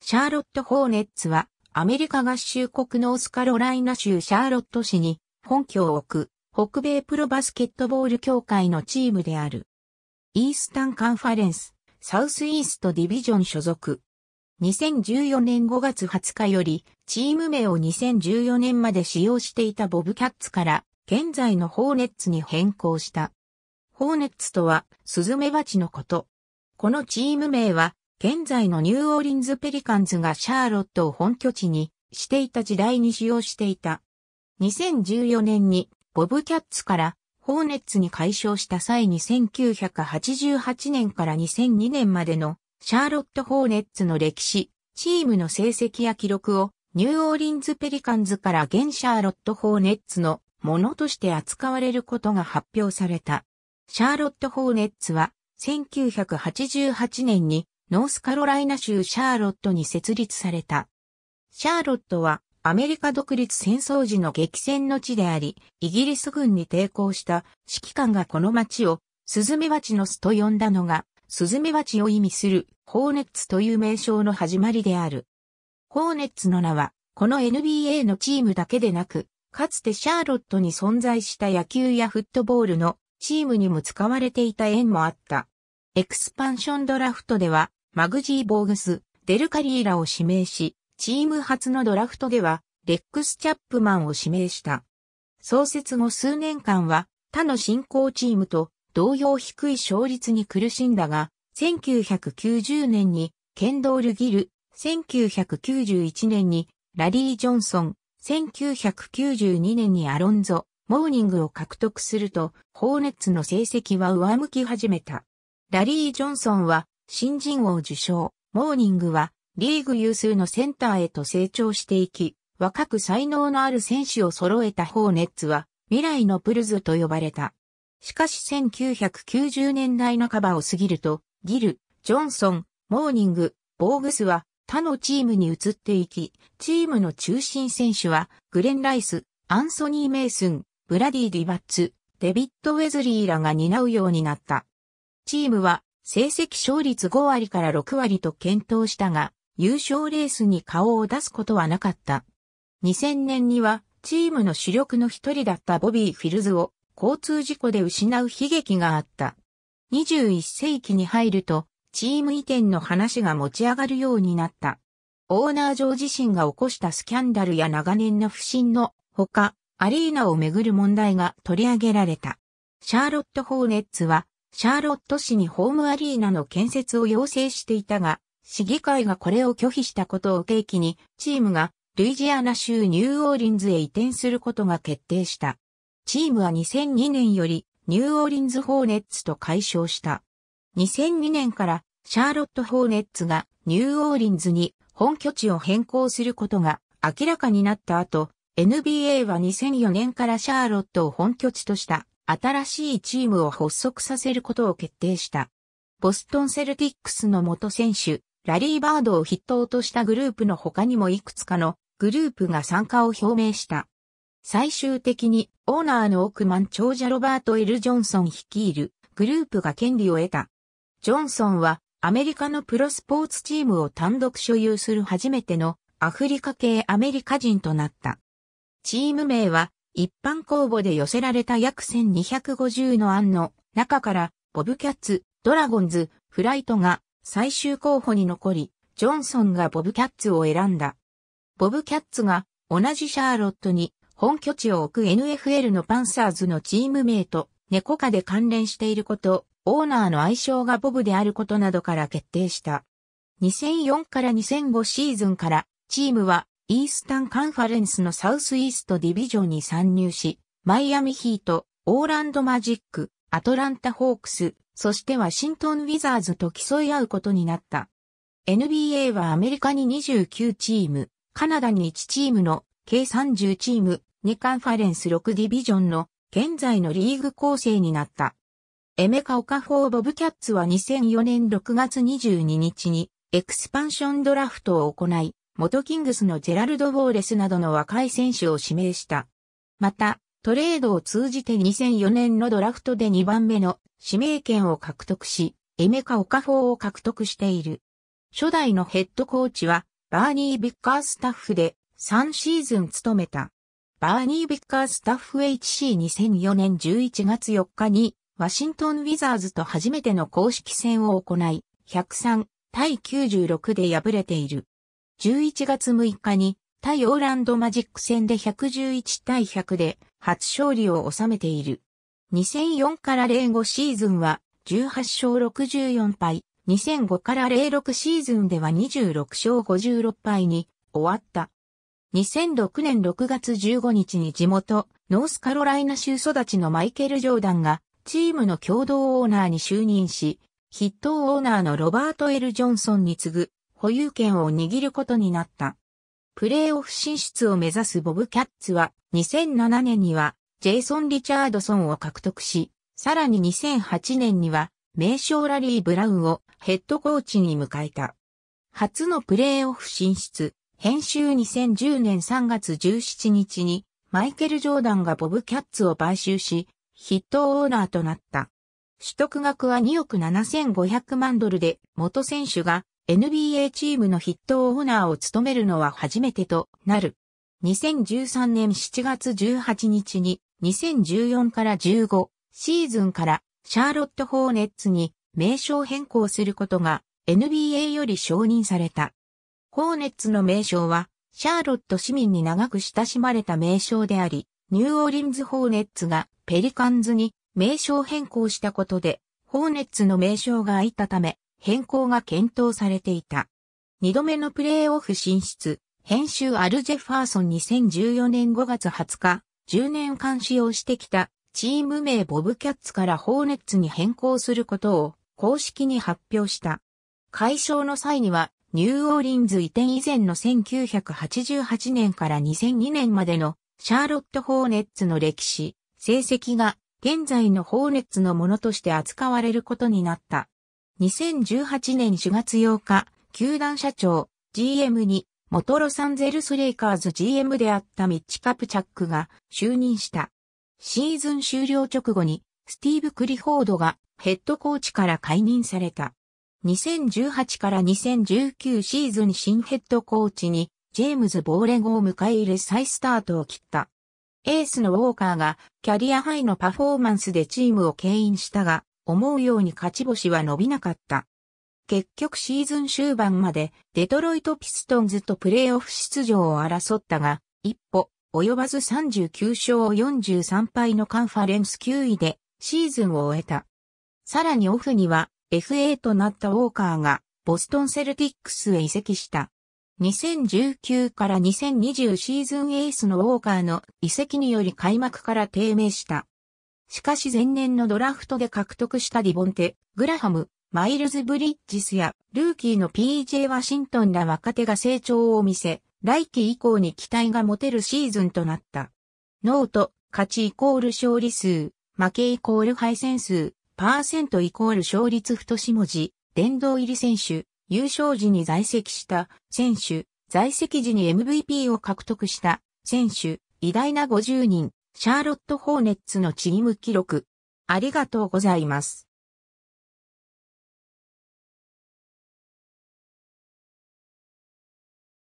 シャーロット・ホーネッツは、アメリカ合衆国ノースカロライナ州シャーロット市に本拠を置く、北米プロバスケットボール協会のチームである。イースタンカンファレンス、サウスイーストディビジョン所属。2014年5月20日より、チーム名を2014年まで使用していたボブキャッツから、現在のホーネッツに変更した。ホーネッツとは、スズメバチのこと。このチーム名は、現在のニューオーリンズペリカンズがシャーロットを本拠地にしていた時代に使用していた。2014年にボブキャッツからホーネッツに解消した際に1988年から2002年までのシャーロット・ホーネッツの歴史、チームの成績や記録をニューオーリンズ・ペリカンズから現シャーロット・ホーネッツのものとして扱われることが発表された。シャーロット・ホーネッツは1988年にノースカロライナ州シャーロットに設立された。シャーロットはアメリカ独立戦争時の激戦の地であり、イギリス軍に抵抗した指揮官がこの町をスズメバチの巣と呼んだのが、スズメバチを意味するホーネッツという名称の始まりである。ホーネッツの名は、この NBA のチームだけでなく、かつてシャーロットに存在した野球やフットボールのチームにも使われていた縁もあった。エクスパンションドラフトでは、マグジー・ボーグス、デルカリーラを指名し、チーム初のドラフトでは、レックス・チャップマンを指名した。創設後数年間は、他の進行チームと同様低い勝率に苦しんだが、1990年にケンドール・ギル、1991年にラリー・ジョンソン、1992年にアロンゾ、モーニングを獲得すると、ホーネッツの成績は上向き始めた。ラリー・ジョンソンは新人王受賞、モーニングはリーグ有数のセンターへと成長していき、若く才能のある選手を揃えたホーネッツは未来のプルズと呼ばれた。しかし1990年代半ばを過ぎると、ギル、ジョンソン、モーニング、ボーグスは他のチームに移っていき、チームの中心選手はグレン・ライス、アンソニー・メイスン、ブラディ・ディバッツ、デビッド・ウェズリーらが担うようになった。チームは成績勝率5割から6割と検討したが、優勝レースに顔を出すことはなかった。2000年には、チームの主力の一人だったボビー・フィルズを交通事故で失う悲劇があった。21世紀に入ると、チーム移転の話が持ち上がるようになった。オーナー上自身が起こしたスキャンダルや長年の不審のほか、アリーナをめぐる問題が取り上げられた。シャーロット・ホーネッツはシャーロット市にホームアリーナの建設を要請していたが、市議会がこれを拒否したことを契機に、チームがルイジアナ州ニューオーリンズへ移転することが決定した。チームは2002年よりニューオーリンズホーネッツと解消した。2002年からシャーロットホーネッツがニューオーリンズに本拠地を変更することが明らかになった後、NBA は2004年からシャーロットを本拠地とした新しいチームを発足させることを決定した。ボストンセルティックスの元選手、ラリー・バードを筆頭としたグループの他にもいくつかのグループが参加を表明した。最終的にオーナーの億万長者ロバート・エル・ジョンソン率いるグループが権利を得た。ジョンソンはアメリカのプロスポーツチームを単独所有する初めてのアフリカ系アメリカ人となった。チーム名は一般公募で寄せられた約1250の案の中から、ボブキャッツ、ドラゴンズ、フライトが最終候補に残り、ジョンソンがボブキャッツを選んだ。ボブキャッツが同じシャーロットに本拠地を置く NFL のパンサーズのチーム名と猫科で関連していること、オーナーの愛称がボブであることなどから決定した。2004から2005シーズンからチームはイースタンカンファレンスのサウスイーストディビジョンに参入し、マイアミヒート、オーランドマジック、アトランタホークス、そしてワシントンウィザーズと競い合うことになった。NBA はアメリカに29チーム、カナダに1チームの計30チーム、2カンファレンス6ディビジョンの現在のリーグ構成になった。エメカオカフォーボブキャッツは2004年6月22日にエクスパンションドラフトを行い、元キングスのジェラルド・ウォーレスなどの若い選手を指名した。また、トレードを通じて2004年のドラフトで2番目の指名権を獲得し、エメカ・オカフォーを獲得している。初代のヘッドコーチは、バーニー・ビッカースタッフで3シーズン務めた。バーニー・ビッカースタッフ HC2004 年11月4日に、ワシントン・ウィザーズと初めての公式戦を行い、103対96で敗れている。11月6日に対オーランドマジック戦で111対100で初勝利を収めている。2004から05シーズンは18勝64敗、2005から06シーズンでは26勝56敗に終わった。2006年6月15日に地元ノースカロライナ州育ちのマイケル・ジョーダンがチームの共同オーナーに就任し、筆頭オーナーのロバート・エル・ジョンソンに次ぐ保有権を握ることになった。プレーオフ進出を目指すボブキャッツは2007年にはジェイソン・リチャードソンを獲得し、さらに2008年には名将ラリー・ブラウンをヘッドコーチに迎えた。初のプレーオフ進出、編集2010年3月17日にマイケル・ジョーダンがボブ・キャッツを買収し、ヒットオーナーとなった。取得額は2億7500万ドルで元選手が NBA チームの筆頭オーナーを務めるのは初めてとなる。2013年7月18日に2014から15シーズンからシャーロット・ホーネッツに名称変更することが NBA より承認された。ホーネッツの名称はシャーロット市民に長く親しまれた名称であり、ニューオーリンズ・ホーネッツがペリカンズに名称変更したことで、ホーネッツの名称が空いたため、変更が検討されていた。二度目のプレーオフ進出、編集アルジェファーソン2014年5月20日、10年間使用してきたチーム名ボブキャッツからホーネッツに変更することを公式に発表した。解消の際には、ニューオーリンズ移転以前の1988年から2002年までのシャーロット・ホーネッツの歴史、成績が現在のホーネッツのものとして扱われることになった。2018年4月8日、球団社長、GM に、元ロサンゼルスレイカーズ GM であったミッチ・カプチャックが就任した。シーズン終了直後に、スティーブ・クリフォードがヘッドコーチから解任された。2018から2019シーズン新ヘッドコーチに、ジェームズ・ボーレゴを迎え入れ再スタートを切った。エースのウォーカーがキャリアハイのパフォーマンスでチームを牽引したが、思うように勝ち星は伸びなかった。結局シーズン終盤までデトロイトピストンズとプレーオフ出場を争ったが、一歩及ばず39勝43敗のカンファレンス9位でシーズンを終えた。さらにオフには FA となったウォーカーがボストンセルティックスへ移籍した。2019から2020シーズンエースのウォーカーの移籍により開幕から低迷した。しかし前年のドラフトで獲得したディボンテ、グラハム、マイルズ・ブリッジスや、ルーキーの PJ ワシントンら若手が成長を見せ、来季以降に期待が持てるシーズンとなった。ノート、勝ちイコール勝利数、負けイコール敗戦数、パーセントイコール勝率太し文字、殿堂入り選手、優勝時に在籍した選手、在籍時に MVP を獲得した選手、偉大な50人、シャーロット・ホーネッツのチーム記録。ありがとうございます。